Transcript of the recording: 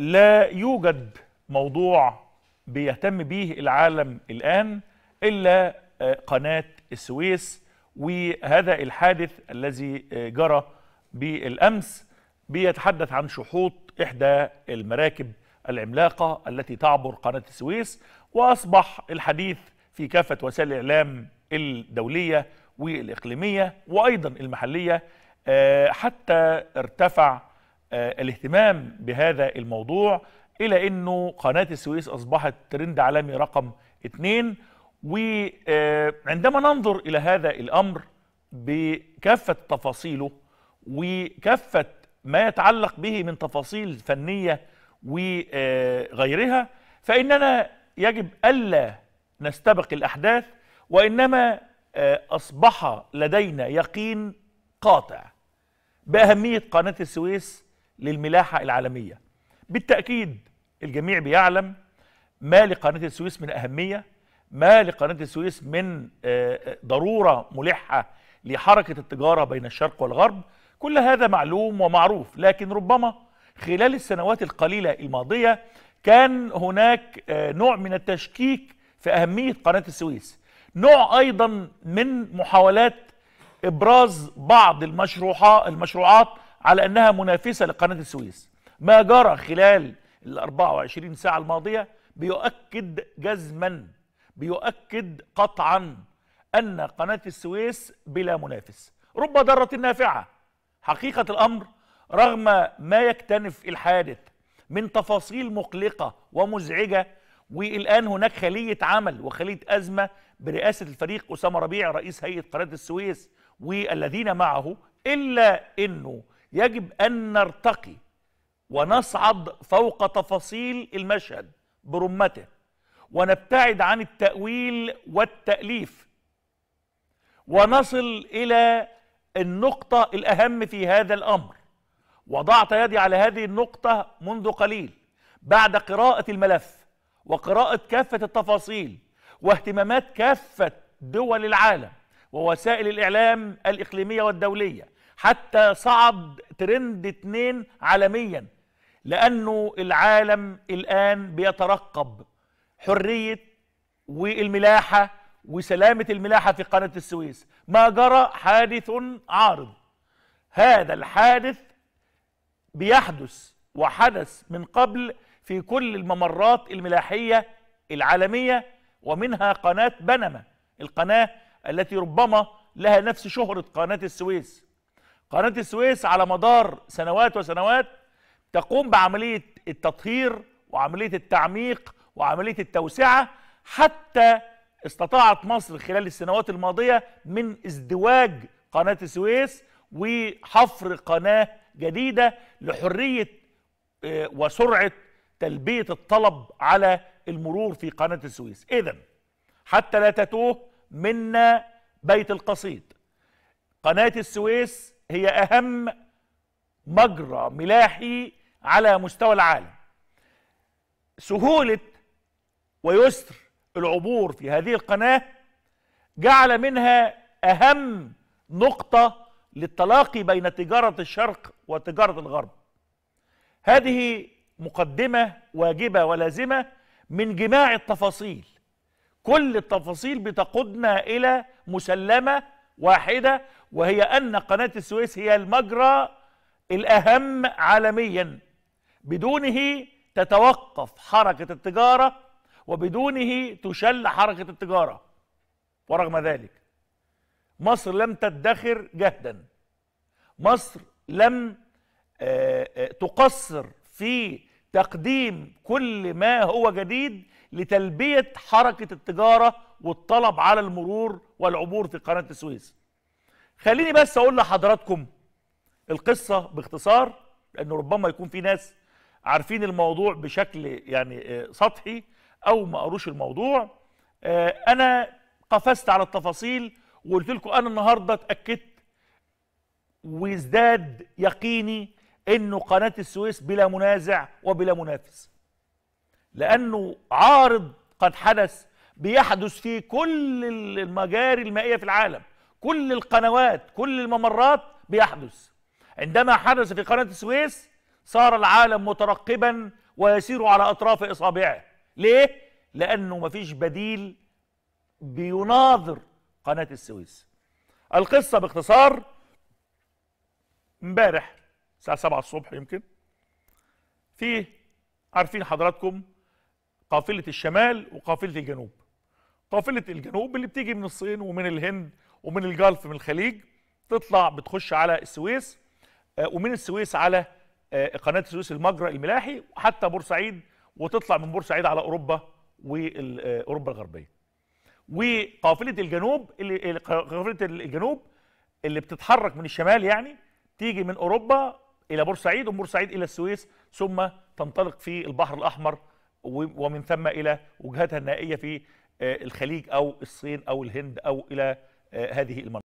لا يوجد موضوع بيهتم به العالم الآن إلا آه، قناة السويس وهذا الحادث الذي آه، جرى بالأمس بيتحدث عن شحوط إحدى المراكب العملاقة التي تعبر قناة السويس وأصبح الحديث في كافة وسائل الإعلام الدولية والإقليمية وأيضا المحلية آه، حتى ارتفع آه، الاهتمام بهذا الموضوع إلى أنه قناة السويس أصبحت ترند عالمي رقم اثنين وعندما آه، ننظر إلى هذا الأمر بكافة تفاصيله وكافة ما يتعلق به من تفاصيل فنية وغيرها فإننا يجب ألا نستبق الأحداث وإنما آه، أصبح لدينا يقين قاطع بأهمية قناة السويس للملاحة العالمية بالتأكيد الجميع بيعلم ما لقناة السويس من أهمية ما لقناة السويس من آه، آه، ضرورة ملحة لحركة التجارة بين الشرق والغرب كل هذا معلوم ومعروف لكن ربما خلال السنوات القليلة الماضية كان هناك آه، نوع من التشكيك في أهمية قناة السويس نوع أيضا من محاولات إبراز بعض المشروعات على أنها منافسة لقناة السويس ما جرى خلال ال 24 ساعة الماضية بيؤكد جزما بيؤكد قطعا أن قناة السويس بلا منافس رب ضره نافعة حقيقة الأمر رغم ما يكتنف الحادث من تفاصيل مقلقة ومزعجة والآن هناك خلية عمل وخلية أزمة برئاسة الفريق أسامة ربيع رئيس هيئة قناة السويس والذين معه إلا أنه يجب أن نرتقي ونصعد فوق تفاصيل المشهد برمته ونبتعد عن التأويل والتأليف ونصل إلى النقطة الأهم في هذا الأمر وضعت يدي على هذه النقطة منذ قليل بعد قراءة الملف وقراءة كافة التفاصيل واهتمامات كافة دول العالم ووسائل الإعلام الإقليمية والدولية حتى صعد ترند اتنين عالميا لأنه العالم الآن بيترقب حرية والملاحة وسلامة الملاحة في قناة السويس ما جرى حادث عارض هذا الحادث بيحدث وحدث من قبل في كل الممرات الملاحية العالمية ومنها قناة بنما القناة التي ربما لها نفس شهرة قناة السويس قناة السويس على مدار سنوات وسنوات تقوم بعملية التطهير وعملية التعميق وعملية التوسعة حتى استطاعت مصر خلال السنوات الماضية من ازدواج قناة السويس وحفر قناة جديدة لحرية آه، وسرعة تلبية الطلب على المرور في قناة السويس إذا حتى لا تتوه منا بيت القصيد قناة السويس هي أهم مجرى ملاحي على مستوى العالم سهولة ويسر العبور في هذه القناة جعل منها أهم نقطة للتلاقي بين تجارة الشرق وتجارة الغرب هذه مقدمة واجبة ولازمة من جماع التفاصيل كل التفاصيل بتقودنا إلى مسلمة واحدة وهي أن قناة السويس هي المجرى الأهم عالميا بدونه تتوقف حركة التجارة وبدونه تشل حركة التجارة ورغم ذلك مصر لم تدخر جهدا مصر لم آه، آه، تقصر في تقديم كل ما هو جديد لتلبية حركة التجارة والطلب على المرور والعبور في قناة السويس خليني بس أقول لحضراتكم القصة باختصار لأنه ربما يكون في ناس عارفين الموضوع بشكل يعني آه، سطحي أو ما قروش الموضوع آه، أنا قفزت على التفاصيل وقلت لكم أنا النهاردة اتأكدت وازداد يقيني انه قناة السويس بلا منازع وبلا منافس لانه عارض قد حدث بيحدث في كل المجاري المائية في العالم كل القنوات كل الممرات بيحدث عندما حدث في قناة السويس صار العالم مترقبا ويسير على أطراف إصابعه ليه؟ لأنه مفيش بديل بيناظر قناة السويس القصة باختصار امبارح الساعة 7 الصبح يمكن في عارفين حضراتكم قافلة الشمال وقافلة الجنوب قافله الجنوب اللي بتيجي من الصين ومن الهند ومن الجلف من الخليج تطلع بتخش على السويس آه، ومن السويس على آه، قناه السويس المجرى الملاحي حتى بورسعيد وتطلع من بورسعيد على اوروبا واوروبا آه، الغربيه. وقافله الجنوب اللي قافله الجنوب اللي بتتحرك من الشمال يعني تيجي من اوروبا الى بورسعيد ومن بورسعيد الى السويس ثم تنطلق في البحر الاحمر ومن ثم الى وجهتها النهائيه في آه، الخليج او الصين او الهند او الى آه، هذه المناطق